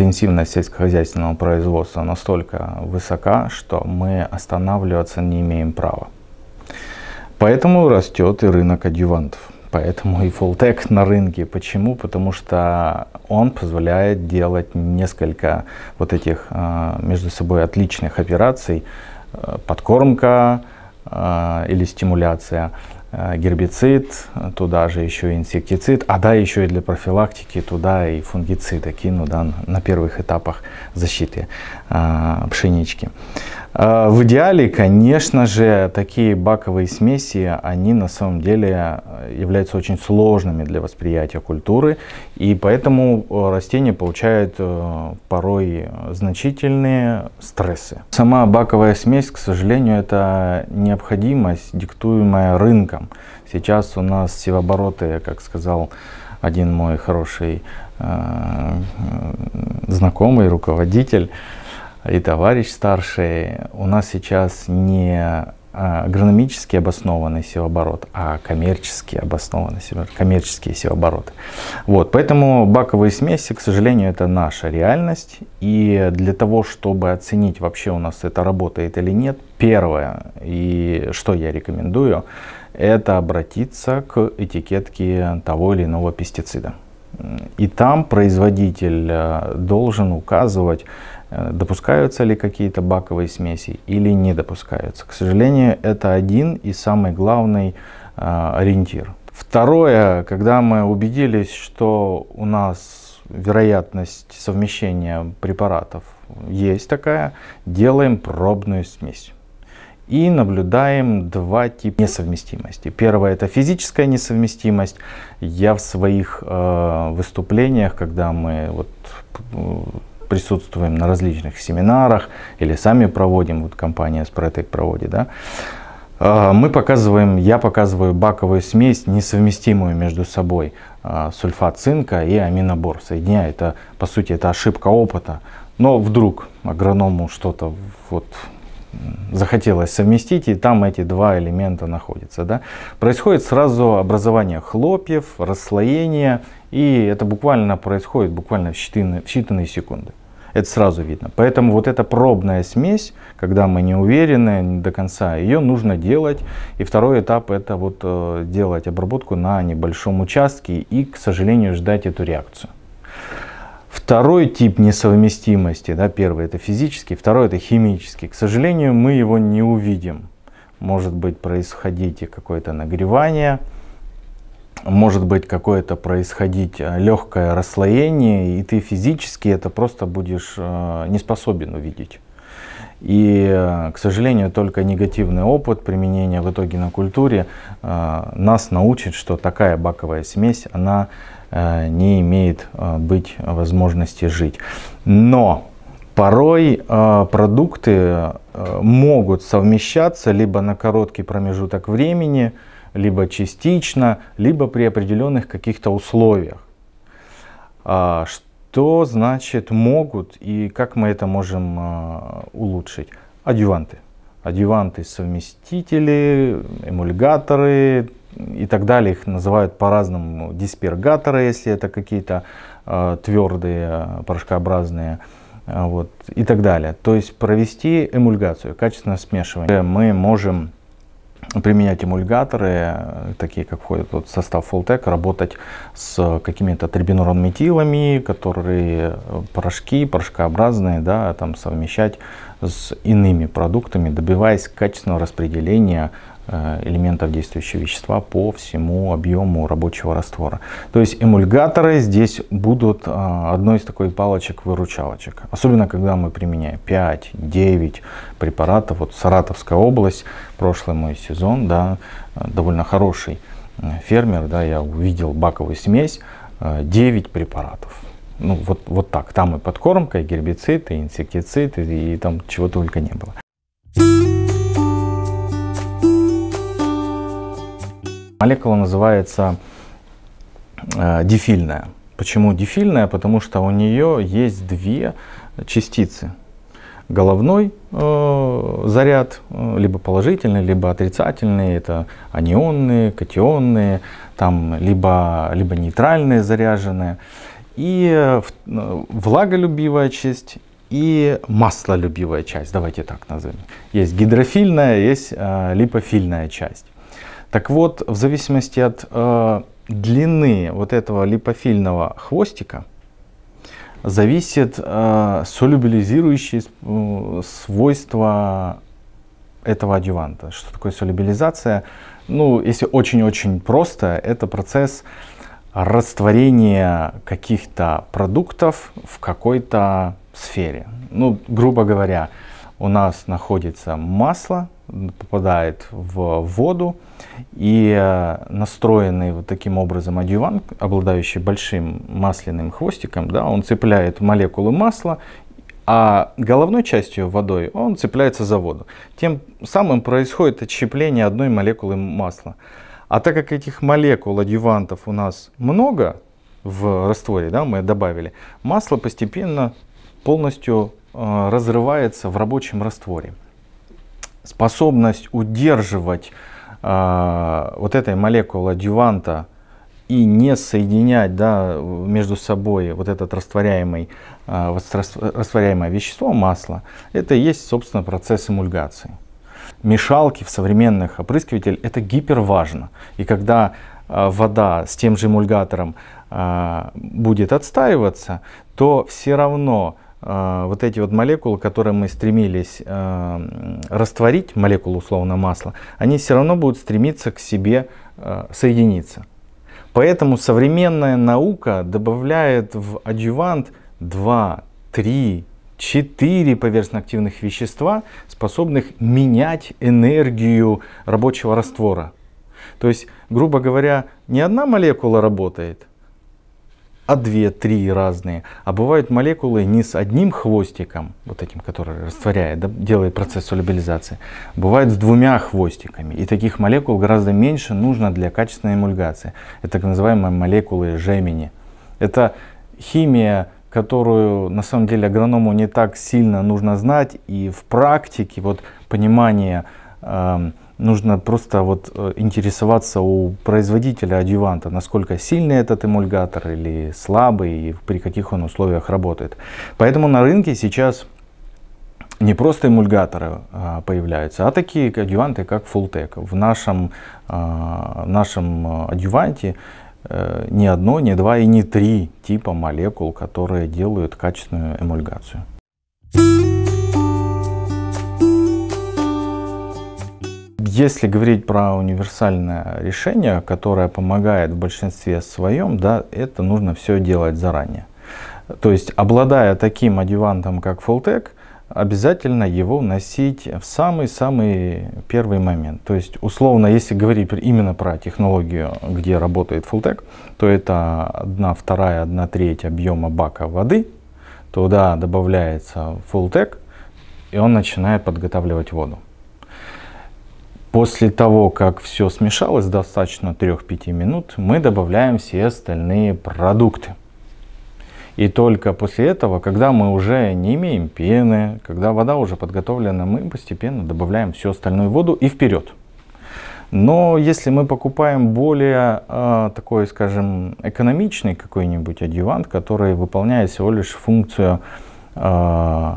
интенсивность сельскохозяйственного производства настолько высока, что мы останавливаться не имеем права. Поэтому растет и рынок адювантов. Поэтому и фултек на рынке. Почему? Потому что он позволяет делать несколько вот этих а, между собой отличных операций. Э, подкормка э, или стимуляция Э, гербицид, туда же еще и инсектицид, а да, еще и для профилактики туда и фунгициды кину да, на первых этапах защиты э, пшенички. А, в идеале, конечно же, такие баковые смеси, они на самом деле э, являются очень сложными для восприятия культуры, и поэтому э, растения получают э, порой значительные стрессы. Сама баковая смесь, к сожалению, это необходимость, диктуемая рынком. Сейчас у нас севобороты, как сказал один мой хороший знакомый руководитель, и товарищ старший, у нас сейчас не а, агрономически обоснованный севооборот, а коммерчески обоснованный коммерческие севообороты. Вот, поэтому баковые смеси, к сожалению, это наша реальность. И для того, чтобы оценить вообще у нас это работает или нет, первое, и что я рекомендую, это обратиться к этикетке того или иного пестицида. И там производитель э, должен указывать, Э, допускаются ли какие-то баковые смеси или не допускаются. К сожалению, это один и самый главный э, ориентир. Второе, когда мы убедились, что у нас вероятность совмещения препаратов есть такая, делаем пробную смесь. И наблюдаем два типа несовместимости. Первое это физическая несовместимость. Я в своих э, выступлениях, когда мы вот присутствуем на различных семинарах или сами проводим, вот компания Спретек проводит, да, а, мы показываем, я показываю баковую смесь, несовместимую между собой а, сульфат цинка и аминобор. Соединяя это, по сути, это ошибка опыта. Но вдруг агроному что-то вот захотелось совместить, и там эти два элемента находятся. Да? Происходит сразу образование хлопьев, расслоение, и это буквально происходит буквально в считанные, в считанные секунды. Это сразу видно. Поэтому вот эта пробная смесь, когда мы не уверены не до конца, ее нужно делать. И второй этап это вот э, делать обработку на небольшом участке и, к сожалению, ждать эту реакцию. Второй тип несовместимости, да, первый это физический, второй это химический. К сожалению, мы его не увидим. Может быть происходить какое-то нагревание, может быть какое-то происходить э, легкое расслоение, и ты физически это просто будешь э, не способен увидеть. И, э, к сожалению, только негативный опыт применения в итоге на культуре нас научит, что такая баковая смесь, она Э, не имеет э, быть возможности жить. Но порой э, продукты могут совмещаться либо на короткий промежуток времени, либо частично, либо при определенных каких-то условиях. А что значит могут и как мы это можем улучшить? Адюванты. Адюванты, совместители, эмульгаторы, и так далее. Их называют по-разному диспергаторы, если это какие-то э, твердые, э, порошкообразные э, вот, и так далее. То есть провести эмульгацию, качественное смешивание. Мы можем применять эмульгаторы, э, такие как входят вот, в состав Foltec, работать с какими-то трибинуронметилами, которые э, порошки, порошкообразные, да, там совмещать с иными продуктами, добиваясь качественного распределения Э, элементов действующего вещества по всему объему рабочего раствора. То есть эмульгаторы здесь будут э, одной из такой палочек-выручалочек. Особенно, когда мы применяем 5-9 препаратов. Вот Саратовская область, прошлый мой сезон, да, э, довольно хороший фермер, да, я увидел баковую смесь, 9 препаратов. Ну, вот, вот так. Там и подкормка, и гербицид, и инсектицид, и, и там чего только не было. Молекула называется э, дифильная. Почему дефильная? Потому что у нее есть две частицы. Головной э, заряд, э, либо положительный, либо отрицательный, это анионные, катионные, там, либо, либо нейтральные заряженные. И э, э влаголюбивая часть и маслолюбивая часть, давайте так назовем. Есть гидрофильная, есть э, липофильная часть. Так вот, в зависимости от э, длины вот этого липофильного хвостика, зависит э, солюбилизирующие э, свойства этого адюванта. Что такое солюбилизация? Ну, если очень-очень просто, это процесс растворения каких-то продуктов в какой-то сфере. Ну, грубо говоря, э, у нас находится масло, попадает в воду, и э, настроенный вот таким образом адювант, обладающий большим масляным хвостиком, да, он цепляет молекулы масла, а головной частью водой он цепляется за воду. Тем самым происходит отщепление одной молекулы масла. А так как этих молекул адювантов у нас много в растворе, да, мы добавили, масло постепенно полностью Э, разрывается в рабочем растворе. Способность удерживать э, вот этой молекулы адюванта и не соединять да, между собой вот этот растворяемый, э, растворяемое вещество, масло, это и есть, собственно, процесс эмульгации. Мешалки в современных опрыскивателях это гиперважно. И когда э, вода с тем же эмульгатором э, будет отстаиваться, то все равно а, вот эти вот молекулы, которые мы стремились э, растворить, молекулы условно масла, они все равно будут стремиться к себе э, соединиться. Поэтому современная наука добавляет в адювант 2, 3, 4 поверхностно-активных вещества, способных менять энергию рабочего раствора. То есть, грубо говоря, не одна молекула работает – а две-три разные. А бывают молекулы не с одним хвостиком, вот этим, который растворяет, да, делает процесс солюбилизации, бывают с двумя хвостиками. И таких молекул гораздо меньше нужно для качественной эмульгации. Это так называемые молекулы жемени. Это химия, которую на самом деле агроному не так сильно нужно знать. И в практике вот понимание э, нужно просто вот э, интересоваться у производителя адюванта, насколько сильный этот эмульгатор или слабый и при каких он условиях работает. Поэтому на рынке сейчас не просто эмульгаторы а, появляются, а такие адюванты, как Fulltech. В нашем, а, нашем адюванте а, не э, одно, не два и не три типа молекул, которые делают качественную эмульгацию. Если говорить про универсальное решение, которое помогает в большинстве своем, да, это нужно все делать заранее. То есть, обладая таким адювантом, как Fulltech, обязательно его вносить в самый-самый первый момент. То есть, условно, если говорить именно про технологию, где работает Fulltech, то это 1 вторая, 1 треть объема бака воды, туда добавляется Fulltech, и он начинает подготавливать воду. После того, как все смешалось, достаточно 3-5 минут, мы добавляем все остальные продукты. И только после этого, когда мы уже не имеем пены, когда вода уже подготовлена, мы постепенно добавляем всю остальную воду и вперед. Но если мы покупаем более э, такой, скажем, экономичный какой-нибудь адъювант, который выполняет всего лишь функцию э,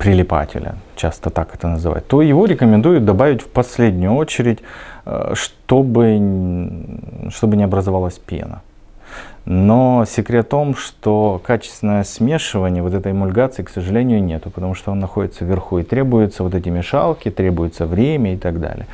прилипателя, часто так это называют, то его рекомендуют добавить в последнюю очередь, э, чтобы, чтобы не образовалась пена. Но секрет в том, что качественное смешивание вот этой эмульгации, к сожалению, нету, потому что он находится вверху и требуются вот эти мешалки, требуется время и так далее.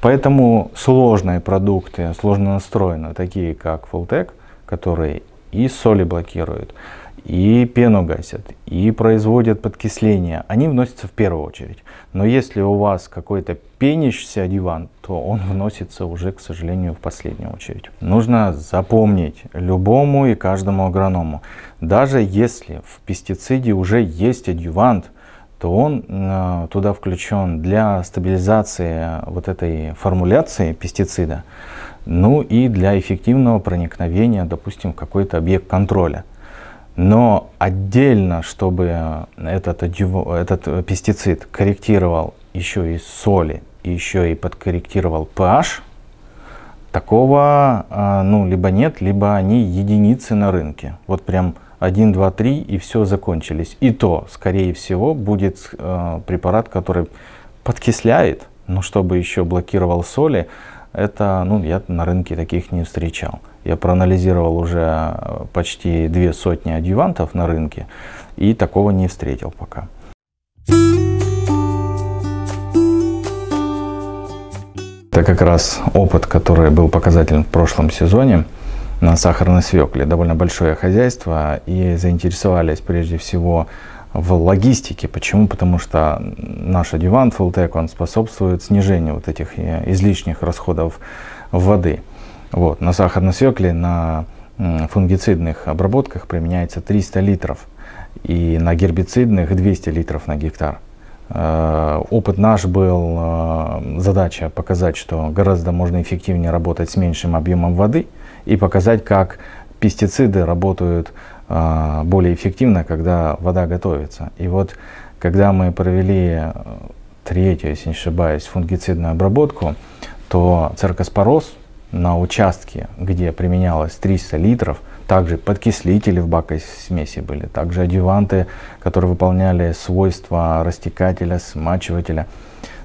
Поэтому сложные продукты, сложно настроены, такие как Fulltech, которые и соли блокируют, и пену гасят, и производят подкисление. Они вносятся в первую очередь. Но если у вас какой-то пенящийся диван, то он вносится уже, к сожалению, в последнюю очередь. Нужно запомнить любому и каждому агроному. Даже если в пестициде уже есть адювант, то он э, туда включен для стабилизации вот этой формуляции пестицида, ну и для эффективного проникновения, допустим, в какой-то объект контроля. Но отдельно, чтобы этот, этот э, пестицид корректировал еще и соли, еще и подкорректировал pH, такого э, ну, либо нет, либо они единицы на рынке. Вот прям 1, 2, 3 и все закончились. И то, скорее всего, будет э, препарат, который подкисляет, но чтобы еще блокировал соли, это, ну, я на рынке таких не встречал. Я проанализировал уже э, почти две сотни адъювантов на рынке и такого не встретил пока. Это как раз опыт, который был показателен в прошлом сезоне на сахарной свекле. Довольно большое хозяйство и заинтересовались прежде всего в логистике. Почему? Потому что наш адювант фултек он способствует снижению вот этих э, излишних расходов воды. Вот. На сахарной свекле, на фунгицидных обработках применяется 300 литров и на гербицидных 200 литров на гектар. Э, опыт наш был, э, задача показать, что гораздо можно эффективнее работать с меньшим объемом воды и показать, как пестициды работают э, более эффективно, когда вода готовится. И вот когда мы провели третью, если не ошибаюсь, фунгицидную обработку, то циркоспороз – на участке, где применялось 300 литров, также подкислители в баковой смеси были, также адюванты, которые выполняли свойства растекателя, смачивателя.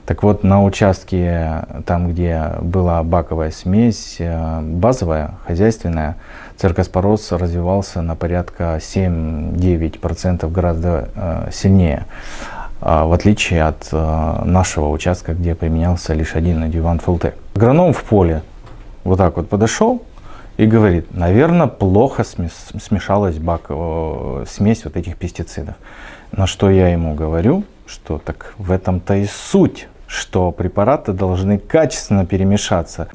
Так вот, на участке, там, где была баковая смесь, э, базовая, хозяйственная, циркоспороз развивался на порядка 7-9% гораздо э, сильнее, а в отличие от э, нашего участка, где применялся лишь один адювант ФЛТ. Агроном в поле вот так вот подошел и говорит, наверное, плохо смешалась бак, э, смесь вот этих пестицидов. На что я ему говорю, что так в этом-то и суть, что препараты должны качественно перемешаться.